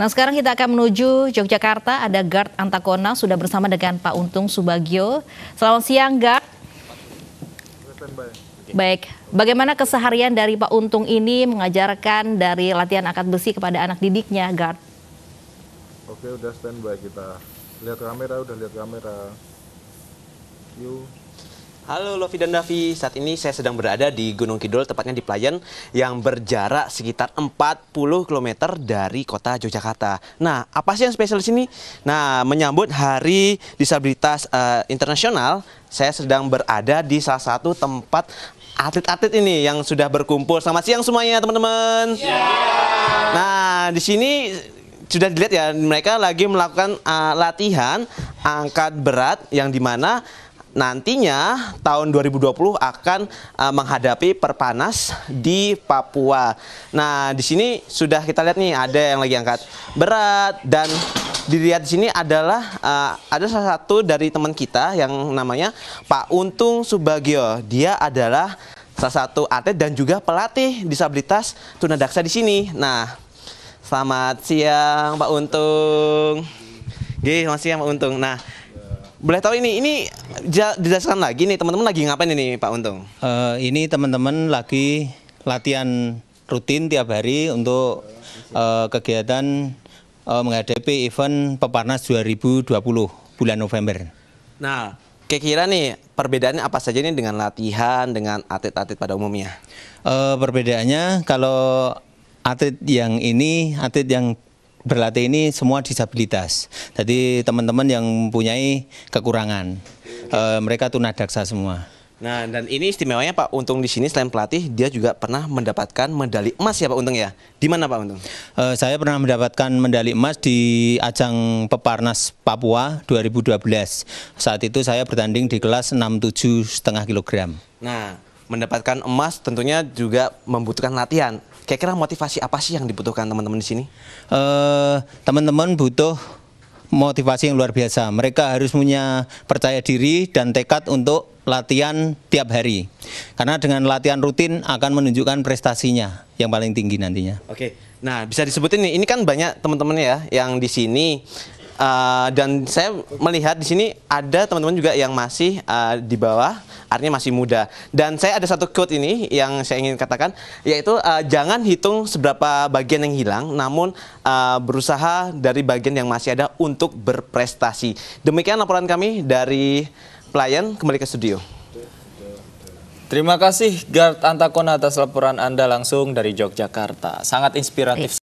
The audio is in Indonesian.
Nah sekarang kita akan menuju Yogyakarta, ada Gard Antakona sudah bersama dengan Pak Untung Subagio. Selamat siang Gard. Baik, bagaimana keseharian dari Pak Untung ini mengajarkan dari latihan akad besi kepada anak didiknya Gard? Oke udah standby kita, lihat kamera udah lihat kamera. Yuk. Halo Lofi dan Davi, saat ini saya sedang berada di Gunung Kidul, tepatnya di Pelayan yang berjarak sekitar 40 km dari kota Yogyakarta. Nah, apa sih yang spesial di sini? Nah, menyambut Hari Disabilitas uh, Internasional, saya sedang berada di salah satu tempat atlet-atlet ini yang sudah berkumpul. Selamat siang semuanya, teman-teman. Yeah. Nah, di sini sudah dilihat ya mereka lagi melakukan uh, latihan angkat berat yang dimana mana nantinya tahun 2020 akan uh, menghadapi perpanas di Papua. Nah, di sini sudah kita lihat nih ada yang lagi angkat berat dan dilihat di sini adalah uh, ada salah satu dari teman kita yang namanya Pak Untung Subagio. Dia adalah salah satu atlet dan juga pelatih disabilitas tunadaksa di sini. Nah, selamat siang Pak Untung. Gih, masih yang Pak Untung. Nah, boleh tahu ini ini dijelaskan lagi nih teman-teman lagi ngapain ini Pak Untung? Uh, ini teman-teman lagi latihan rutin tiap hari untuk uh, kegiatan uh, menghadapi event Peparnas 2020 bulan November. Nah, kira-kira nih perbedaannya apa saja nih dengan latihan dengan atlet-atlet pada umumnya? Uh, perbedaannya kalau atlet yang ini atlet yang berlatih ini semua disabilitas. Jadi teman-teman yang mempunyai kekurangan, e, mereka tunadaksa semua. Nah, dan ini istimewanya Pak Untung di sini selain pelatih, dia juga pernah mendapatkan medali emas ya Pak Untung ya. Di mana Pak Untung? Uh, saya pernah mendapatkan medali emas di ajang Peparnas Papua 2012. Saat itu saya bertanding di kelas 67 setengah kilogram. Nah, mendapatkan emas tentunya juga membutuhkan latihan. Kira-kira motivasi apa sih yang dibutuhkan teman-teman di sini? teman eh, teman-teman butuh motivasi yang luar biasa. Mereka harus punya percaya diri dan tekad untuk latihan tiap hari. Karena dengan latihan rutin akan menunjukkan prestasinya yang paling tinggi nantinya. Oke. Nah, bisa disebutin nih, ini kan banyak teman-teman ya yang di sini uh, dan saya melihat di sini ada teman-teman juga yang masih uh, di bawah artinya masih muda. Dan saya ada satu quote ini yang saya ingin katakan, yaitu uh, jangan hitung seberapa bagian yang hilang, namun uh, berusaha dari bagian yang masih ada untuk berprestasi. Demikian laporan kami dari pelayan kembali ke studio. Terima kasih Gart Antakon atas laporan Anda langsung dari Yogyakarta. Sangat inspiratif.